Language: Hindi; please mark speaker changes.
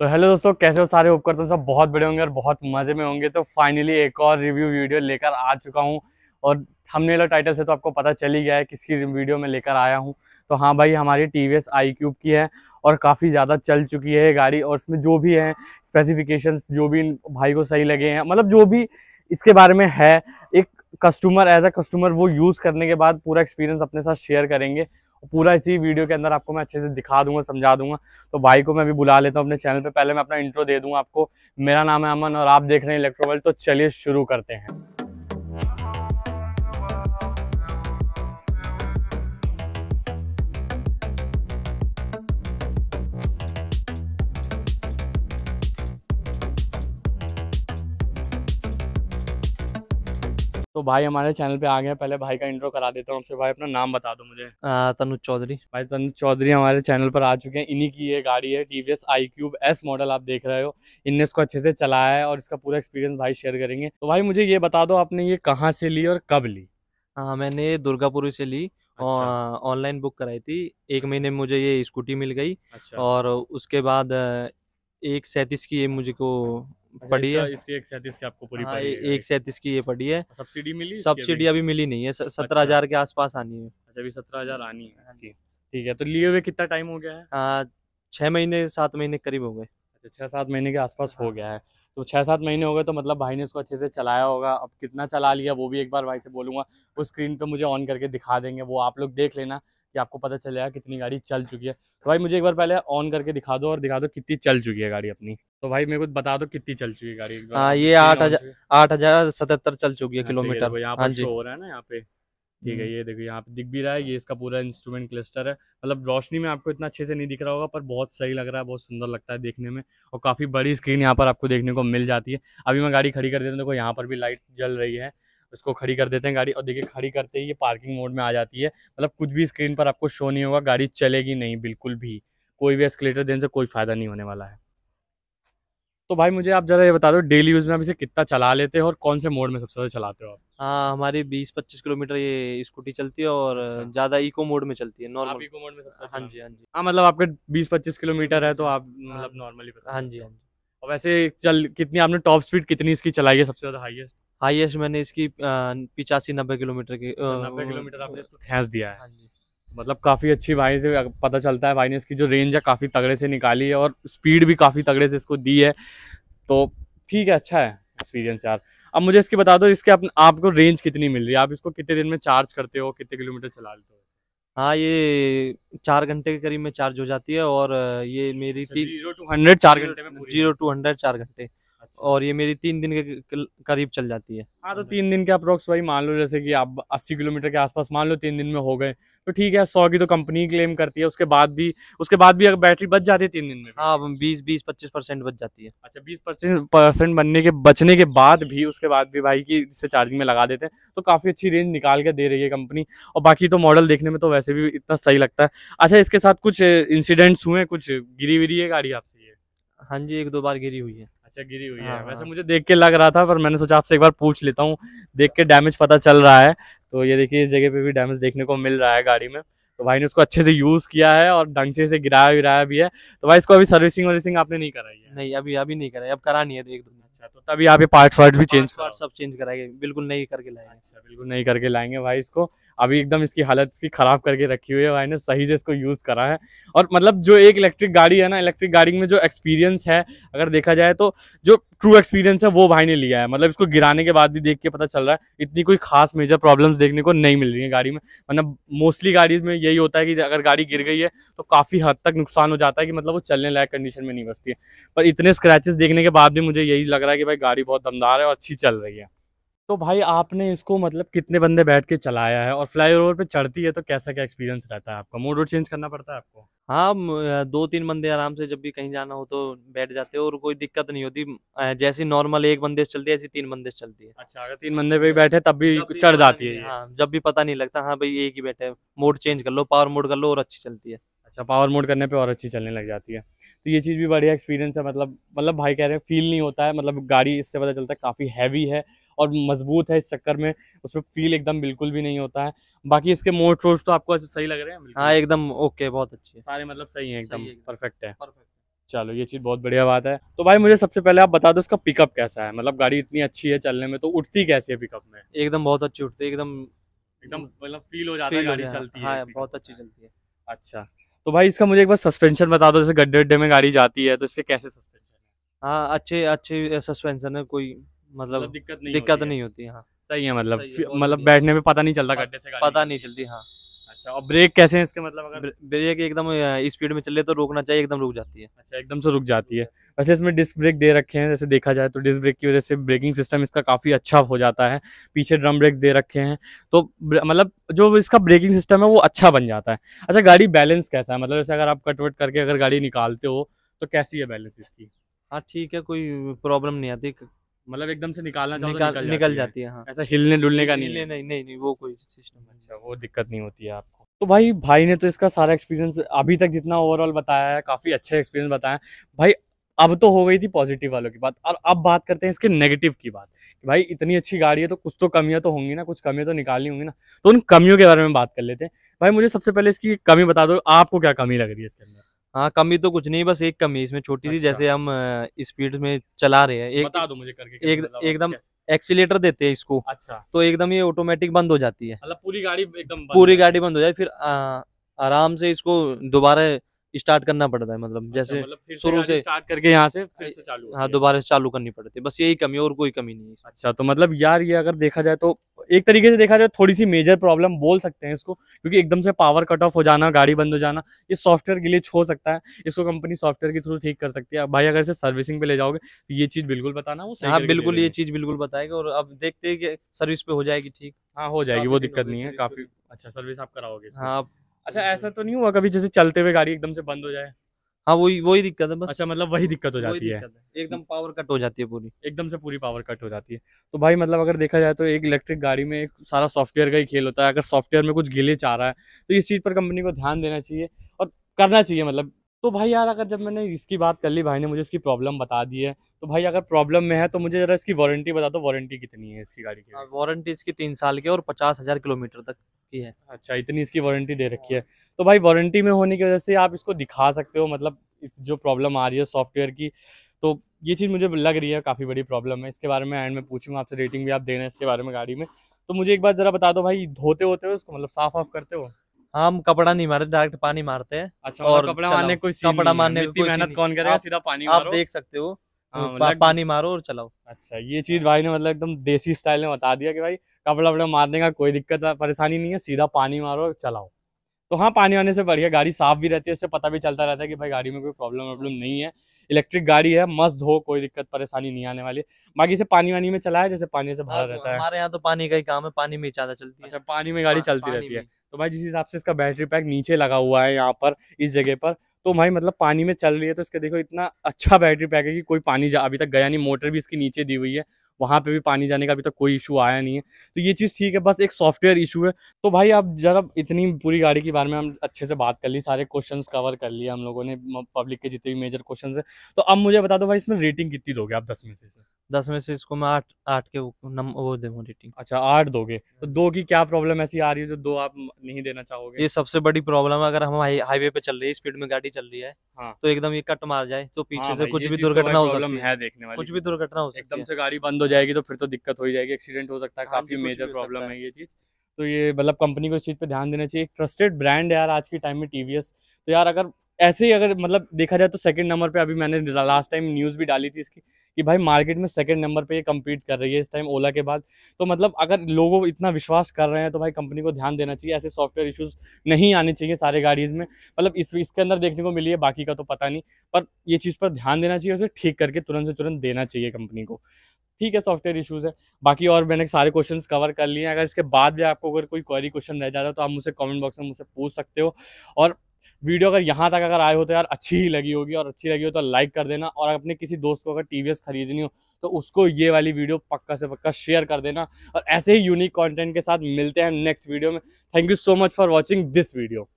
Speaker 1: तो हेलो दोस्तों कैसे हो सारे उपकर तुम सब बहुत बड़े होंगे और बहुत मज़े में होंगे तो फाइनली एक और रिव्यू वीडियो लेकर आ चुका हूँ और थंबनेल और टाइटल से तो आपको पता चल ही गया है किसकी वीडियो में लेकर आया हूँ तो हाँ भाई हमारी टी वी क्यूब की है और काफ़ी ज़्यादा चल चुकी है गाड़ी और इसमें जो भी है स्पेसिफिकेशंस जो भी भाई को सही लगे हैं मतलब जो भी इसके बारे में है एक कस्टमर एज अ कस्टमर वो यूज़ करने के बाद पूरा एक्सपीरियंस अपने साथ शेयर करेंगे पूरा इसी वीडियो के अंदर आपको मैं अच्छे से दिखा दूंगा समझा दूंगा तो भाई को मैं भी बुला लेता हूँ अपने चैनल पे पहले मैं अपना इंट्रो दे दूंगा आपको मेरा नाम है अमन और आप देख रहे हैं इलेक्ट्रोवेल तो चलिए शुरू करते हैं तो भाई हमारे चैनल पे आ गए पहले भाई का इंट्रो करा देता हूँ हमसे भाई अपना नाम बता दो मुझे तनुज चौधरी भाई तनुज चौधरी हमारे चैनल पर आ चुके हैं इन्हीं की ये गाड़ी है T V S iQube S model आप देख रहे हो इनने इसको अच्छे से चलाया है और इसका पूरा एक्सपीरियंस भाई शेयर करेंगे तो भाई मुझे ये बता दो आपने ये कहाँ से ली और कब ली हाँ मैंने दुर्गापुरी से ली ऑनलाइन अच्छा। बुक कराई थी एक महीने में मुझे ये स्कूटी मिल गई अच्छा। और उसके बाद एक सैंतीस की ये मुझे को पड़ी है इसकी एक सैतीस की आपको पूरी हाँ, एक की ये पड़ी है सब्सिडी मिली सब्सिडी अभी मिली नहीं है अच्छा। सत्रह हजार के आसपास आनी है अच्छा अभी सत्रह हजार आनी है हाँ ठीक है तो लिए हुए कितना टाइम हो गया है हाँ, छह महीने सात महीने करीब हो गए अच्छा छह सात महीने के आसपास हो हाँ। गया है तो छह सात महीने हो गए तो मतलब भाई ने उसको अच्छे से चलाया होगा अब कितना चला लिया वो भी एक बार भाई से बोलूंगा वो स्क्रीन पे मुझे ऑन करके दिखा देंगे वो आप लोग देख लेना कि आपको पता चलेगा कितनी गाड़ी चल चुकी है तो भाई मुझे एक बार पहले ऑन करके दिखा दो और दिखा दो कितनी चल चुकी है गाड़ी अपनी तो भाई मेरे को बता दो कितनी चल चुकी है गाड़ी हाँ ये आठ हजार आठ हजार सतहत्तर चल चुकी है अच्छा, किलोमीटर यहाँ पर हाँ हो रहा है ना यहाँ पे ठीक है हम्म। ये देखो यहाँ पे दिख भी रहा है ये इसका पूरा इंस्ट्रूमेंट क्लस्टर है मतलब रोशनी में आपको इतना अच्छे से नहीं दिख रहा होगा पर बहुत सही लग रहा है बहुत सुंदर लगता है देखने में और काफ़ी बड़ी स्क्रीन यहाँ पर आपको देखने को मिल जाती है अभी मैं गाड़ी खड़ी कर देता हूँ देखो यहाँ पर भी लाइट जल रही है उसको खड़ी कर देते हैं गाड़ी और देखिए खड़ी करते ही ये पार्किंग मोड में आ जाती है मतलब कुछ भी स्क्रीन पर आपको शो नहीं होगा गाड़ी चलेगी नहीं बिल्कुल भी कोई भी एस्केलेटर देने से कोई फ़ायदा नहीं होने वाला है तो भाई मुझे आप ज़रा ये बता दो डेली यूज़ में आप इसे कितना चला लेते हो और कौन से मोड में सबसे ज़्यादा चलाते हो आप हाँ हमारी बीस पच्चीस किलोमीटर ये स्कूटी चलती है और अच्छा। ज़्यादा इको मोड में चलती है नॉर्मल इको मोड में सबसे हाँ अच्छा। जी हाँ जी हाँ मतलब आपके बीस पच्चीस किलोमीटर है तो आप मतलब नॉर्मली हाँ, हाँ जी हाँ जी और वैसे चल कितनी आपने टॉप स्पीड कितनी इसकी चलाई है सबसे ज़्यादा हाइएस्ट हाईएस्ट मैंने इसकी पिचासी नब्बे किलोमीटर की अच्छा, नब्बे किलोमीटर आपने इसको खेस दिया है हाँ मतलब काफ़ी अच्छी भाई से पता चलता है भाई ने इसकी जो रेंज है काफ़ी तगड़े से निकाली है और स्पीड भी काफ़ी तगड़े से इसको दी है तो ठीक है अच्छा है एक्सपीरियंस यार अब मुझे इसकी बता दो इसके आप, आपको रेंज कितनी मिल रही है आप इसको कितने दिन में चार्ज करते हो कितने किलोमीटर चला लेते हो हाँ ये चार घंटे के करीब में चार्ज हो जाती है और ये मेरी जीरो टू हंड्रेड चार घंटे में जीरो टू हंड्रेड चार घंटे और ये मेरी तीन दिन के करीब चल जाती है हाँ तो तीन दिन के अप्रोक्स वही मान लो जैसे कि आप अस्सी किलोमीटर के आसपास मान लो तीन दिन में हो गए तो ठीक है सौ की तो कंपनी क्लेम करती है उसके बाद भी उसके बाद भी अगर बैटरी बच जाती है तीन दिन में हाँ बीस बीस पच्चीस परसेंट बच जाती है अच्छा बीस परसेंट बनने के बचने के बाद भी उसके बाद भी भाई की इससे चार्जिंग में लगा देते हैं तो काफ़ी अच्छी रेंज निकाल के दे रही है कंपनी और बाकी तो मॉडल देखने में तो वैसे भी इतना सही लगता है अच्छा इसके साथ कुछ इंसिडेंट्स हुए कुछ गिरी विरी है गाड़ी आपसे ये हाँ जी एक दो बार गिरी हुई है अच्छा गिरी हुई हाँ, है वैसे हाँ। मुझे देख के लग रहा था पर मैंने सोचा आपसे एक बार पूछ लेता हूँ देख के डैमेज पता चल रहा है तो ये देखिए इस जगह पे भी डैमेज देखने को मिल रहा है गाड़ी में तो भाई ने उसको अच्छे से यूज किया है और ढंग से इसे गिराया भी है तो भाई इसको अभी सर्विसिंग वर्विसिंग आपने नहीं कराई है नहीं अभी अभी नहीं कराई अब करानी है तो एक दो अच्छा तो तभी आप ये पार्ट्स वार्ट भी चेंज पार्ट सब चेंज कराएंगे बिल्कुल नहीं करके लाएंगे अच्छा बिल्कुल नहीं करके लाएंगे भाई इसको अभी एकदम इसकी हालत इसकी खराब करके रखी हुई है भाई ने सही से इसको यूज करा है और मतलब जो एक इलेक्ट्रिक गाड़ी है ना इलेक्ट्रिक गाड़ी में जो एक्सपीरियंस है अगर देखा जाए तो जो ट्रू एक्सपीरियंस है वो भाई ने लिया है मतलब इसको गिराने के बाद भी देख के पता चल रहा है इतनी कोई खास मेजर प्रॉब्लम्स देखने को नहीं मिल रही है गाड़ी में मतलब मोस्टली गाड़ी में यही होता है कि अगर गाड़ी गिर गई है तो काफ़ी हद तक नुकसान हो जाता है कि मतलब वो चलने लायक कंडीशन में नहीं बसती है पर इतने स्क्रैचेस देखने के बाद भी मुझे यही लग रहा है कि भाई गाड़ी बहुत दमदार है और अच्छी चल रही है तो भाई आपने इसको मतलब कितने बंदे बैठ के चलाया है और फ्लाई ओवर पे चढ़ती है तो कैसा क्या एक्सपीरियंस रहता है आपका मोड चेंज करना पड़ता है आपको हाँ दो तीन बंदे आराम से जब भी कहीं जाना हो तो बैठ जाते हो और कोई दिक्कत नहीं होती जैसी नॉर्मल एक बंदे से चलती है ऐसी तीन बंदे से चलती है अच्छा अगर तीन बंदे पे बैठे तब भी चढ़ जाती है हाँ, जब भी पता नहीं लगता हाँ भाई एक ही बैठे मोड चेंज कर लो पावर मोड कर लो और अच्छी चलती है अच्छा पावर मोड करने पे और अच्छी चलने लग जाती है तो ये चीज़ भी बढ़िया एक्सपीरियंस है मतलब मतलब भाई कह रहे हैं फील नहीं होता है मतलब गाड़ी इससे पता चलता है काफ़ी हैवी है और मजबूत है इस चक्कर में उसमें फील एकदम बिल्कुल भी नहीं होता है बाकी इसके मोड शोड तो आपको अच्छा सही लग रहे हैं हाँ एकदम ओके बहुत अच्छे सारे मतलब सही है एकदम परफेक्ट है चलो ये चीज़ बहुत बढ़िया बात है तो भाई मुझे सबसे पहले आप बता दो इसका पिकअप कैसा है मतलब गाड़ी इतनी अच्छी है चलने में तो उठती कैसी है पिकअप में एकदम बहुत अच्छी उठती है एकदम एकदम मतलब फील हो जाता है गाड़ी चलती है हाँ, बहुत अच्छी चलती है अच्छा तो भाई इसका मुझे एक बार सस्पेंशन बता दो जैसे गड्ढे गड्ढे में गाड़ी जाती है तो इसके कैसे सस्पेंशन हाँ अच्छे अच्छे सस्पेंशन है कोई मतलब, मतलब, दिक्कत नहीं दिक्कत नहीं होती हाँ सही है मतलब मतलब बैठने में पता नहीं चलता गड्ढे से पता नहीं चलती हाँ अच्छा और ब्रेक कैसे हैं इसके मतलब अगर ब्रेक एकदम स्पीड में चले तो रोकना चाहिए एकदम रुक जाती है अच्छा एकदम से रुक जाती है वैसे इसमें डिस्क ब्रेक दे रखे हैं जैसे देखा जाए तो डिस्क ब्रेक की वजह से ब्रेकिंग सिस्टम इसका काफ़ी अच्छा हो जाता है पीछे ड्रम ब्रेक्स दे रखे हैं तो मतलब जो इसका ब्रेकिंग सिस्टम है वो अच्छा बन जाता है अच्छा गाड़ी बैलेंस कैसा है मतलब जैसे अगर आप कटवट करके अगर गाड़ी निकालते हो तो कैसी है बैलेंस इसकी हाँ ठीक है कोई प्रॉब्लम नहीं आती मतलब एकदम से निकालना चाहो तो निकाल, तो निकल, निकल जाती है, जाती है हाँ। ऐसा हिलने डुलने का नहीं नहीं नहीं नहीं वो कोई सिस्टम अच्छा वो दिक्कत नहीं होती है आपको तो भाई भाई ने तो इसका सारा एक्सपीरियंस अभी तक जितना ओवरऑल बताया है काफ़ी अच्छे एक्सपीरियंस बताया भाई अब तो हो गई थी पॉजिटिव वालों की बात और अब बात करते हैं इसके नेगेटिव की बात भाई इतनी अच्छी गाड़ी है तो कुछ तो कमियां तो होंगी ना कुछ कमियां तो निकालनी होंगी ना तो उन कमियों के बारे में बात कर लेते हैं भाई मुझे सबसे पहले इसकी कमी बता दो आपको क्या कमी लग रही है इसके अंदर हाँ कमी तो कुछ नहीं बस एक कमी इसमें छोटी अच्छा। सी जैसे अच्छा। हम स्पीड में चला रहे हैं एक बता दो मुझे करके एक एकदम एक्सीटर देते हैं इसको अच्छा तो एकदम ये ऑटोमेटिक बंद हो जाती है मतलब पूरी गाड़ी एकदम पूरी गाड़ी बंद हो जाए फिर आराम से इसको दोबारा स्टार्ट करना पड़ता है मतलब अच्छा, जैसे मतलब शुरू से स्टार्ट करके यहाँ से फिर हाँ, से चालू हाँ दोबारा से चालू करनी पड़ती है बस यही कमी और कोई कमी नहीं है अच्छा तो मतलब यार ये अगर देखा जाए तो एक तरीके से देखा जाए थोड़ी सी मेजर प्रॉब्लम बोल सकते हैं इसको क्योंकि एकदम से पावर कट ऑफ हो जाना गाड़ी बंद हो जाना ये सॉफ्टवेयर लिए छो सकता है इसको कंपनी सॉफ्टवेयर के थ्रू ठीक कर सकती है भाई अगर इसे सर्विसिंग पे ले जाओगे तो ये चीज़ बिल्कुल बताना वो हाँ बिल्कुल ये चीज़ बिल्कुल बताएगा और अब देखते हैं कि सर्विस पे हो जाएगी ठीक हाँ हो जाएगी वो दिक्कत नहीं है काफ़ी अच्छा सर्विस आप कराओगे हाँ अच्छा ऐसा तो नहीं हुआ कभी जैसे चलते हुए गाड़ी एकदम से बंद हो जाए हाँ वही वही दिक्कत है बस अच्छा मतलब वही दिक्कत हो जाती है।, है एकदम पावर कट हो जाती है पूरी एकदम से पूरी पावर कट हो जाती है तो भाई मतलब अगर देखा जाए तो एक इलेक्ट्रिक गाड़ी में एक सारा सॉफ्टवेयर का ही खेल होता है अगर सॉफ्टवेयर में कुछ गिले चाह रहा है तो इस चीज़ पर कंपनी को ध्यान देना चाहिए और करना चाहिए मतलब तो भाई यार अगर जब मैंने इसकी बात कर ली भाई ने मुझे इसकी प्रॉब्लम बता दी है तो भाई अगर प्रॉब्लम में है तो मुझे जरा इसकी वारंटी बता दो वारंटी कितनी है इसकी गाड़ी की वारंटी हाँ, इसकी तीन साल की और पचास हज़ार किलोमीटर तक की है अच्छा इतनी इसकी वारंटी दे रखी है तो भाई वारंटी में होने की वजह से आप इसको दिखा सकते हो मतलब इस जो प्रॉब्लम आ रही है सॉफ्टवेयर की तो ये चीज़ मुझे लग रही है काफ़ी बड़ी प्रॉब्लम है इसके बारे में एंड में पूछूंगा आपसे रेटिंग भी आप देना इसके बारे में गाड़ी में तो मुझे एक बार ज़रा बता दो भाई धोते होते हो इसको मतलब साफ ऑफ करते हो हम कपड़ा नहीं मारते डायरेक्ट पानी मारते हैं अच्छा मतलब और कपड़ा मारने कोई कपड़ा मारने की मेहनत कौन करेगा सीधा पानी आप देख सकते हो हाँ, तो मतलब पानी मारो और चलाओ अच्छा ये चीज भाई ने मतलब एकदम देसी स्टाइल में बता दिया कि भाई कपड़ा वपड़ा मारने का कोई दिक्कत परेशानी नहीं है सीधा पानी मारो और चलाओ तो हाँ पानी आने से बढ़िया गाड़ी साफ भी रहती है इससे पता भी चलता रहता है कि भाई गाड़ी में कोई प्रॉब्लम वॉब्लम नहीं है इलेक्ट्रिक गाड़ी है मस्त हो कोई दिक्कत परेशानी नहीं आने वाली बाकी इसे पानी वानी में चलाया जैसे पानी से भरा रहता है हमारे यहाँ तो पानी का ही काम है पानी में ज्यादा चलती है अच्छा पानी में गाड़ी हाँ, चलती रहती है तो भाई जिस हिसाब से इसका बैटरी पैक नीचे लगा हुआ है यहाँ पर इस जगह पर तो भाई मतलब पानी में चल रही है तो इसके देखो इतना अच्छा बैटरी पैक है कि कोई पानी जा अभी तक गया नहीं मोटर भी इसकी नीचे दी हुई है वहाँ पे भी पानी जाने का अभी तक कोई इशू आया नहीं है तो ये चीज़ ठीक है बस एक सॉफ्टवेयर इशू है तो भाई आप ज़रा इतनी पूरी गाड़ी के बारे में हम अच्छे से बात कर ली सारे क्वेश्चन कवर कर लिए हम लोगों ने पब्लिक के जितने भी मेजर क्वेश्चन है तो अब मुझे बता दो भाई इसमें रेटिंग कितनी दोगे आप दस में से दस में से इसको मैं आठ आठ के वो दूँ रेटिंग अच्छा आठ दोगे तो हम्म। दो की क्या प्रॉब्लम ऐसी आ रही है जो दो आप नहीं देना चाहोगे ये सबसे बड़ी प्रॉब्लम है अगर हम हाईवे पे चल रही है स्पीड में गाड़ी चल रही है हाँ। तो एकदम ये कट मार जाए तो पीछे हाँ से कुछ तो भी दुर्घटना हो सकती है देखने कुछ भी दुर्घटना हो सकती है एकदम से गाड़ी बंद हो जाएगी तो फिर तो दिक्कत हो ही जाएगी एक्सीडेंट हो सकता है काफ़ी मेजर प्रॉब्लम है ये चीज़ तो ये मतलब कंपनी को इस चीज़ पे ध्यान देना चाहिए ट्रस्टेड ब्रांड है यार आज के टाइम में टी तो यार अगर ऐसे ही अगर मतलब देखा जाए तो सेकंड नंबर पे अभी मैंने लास्ट टाइम न्यूज़ भी डाली थी इसकी कि भाई मार्केट में सेकंड नंबर पे ये कम्पीट कर रही है इस टाइम ओला के बाद तो मतलब अगर लोगों इतना विश्वास कर रहे हैं तो भाई कंपनी को ध्यान देना चाहिए ऐसे सॉफ्टवेयर इश्यूज नहीं आने चाहिए सारे गाड़ीज में मतलब इस इसके अंदर देखने को मिली है बाकी का तो पता नहीं पर ये चीज़ पर ध्यान देना चाहिए उसे ठीक करके तुरंत से तुरंत देना चाहिए कंपनी को ठीक है सॉफ्टवेयर इश्यूज़ है बाकी और मैंने सारे क्वेश्चन कवर कर लिए हैं अगर इसके बाद भी आपको अगर कोई क्वेरी क्वेश्चन रह जाता तो आप मुझसे कॉमेंट बॉक्स में मुझसे पूछ सकते हो और वीडियो अगर यहाँ तक अगर आए हो तो यार अच्छी ही लगी होगी और अच्छी लगी हो तो लाइक कर देना और अपने किसी दोस्त को अगर टी खरीदनी हो तो उसको ये वाली वीडियो पक्का से पक्का शेयर कर देना और ऐसे ही यूनिक कॉन्टेंट के साथ मिलते हैं नेक्स्ट वीडियो में thank you so much for watching this video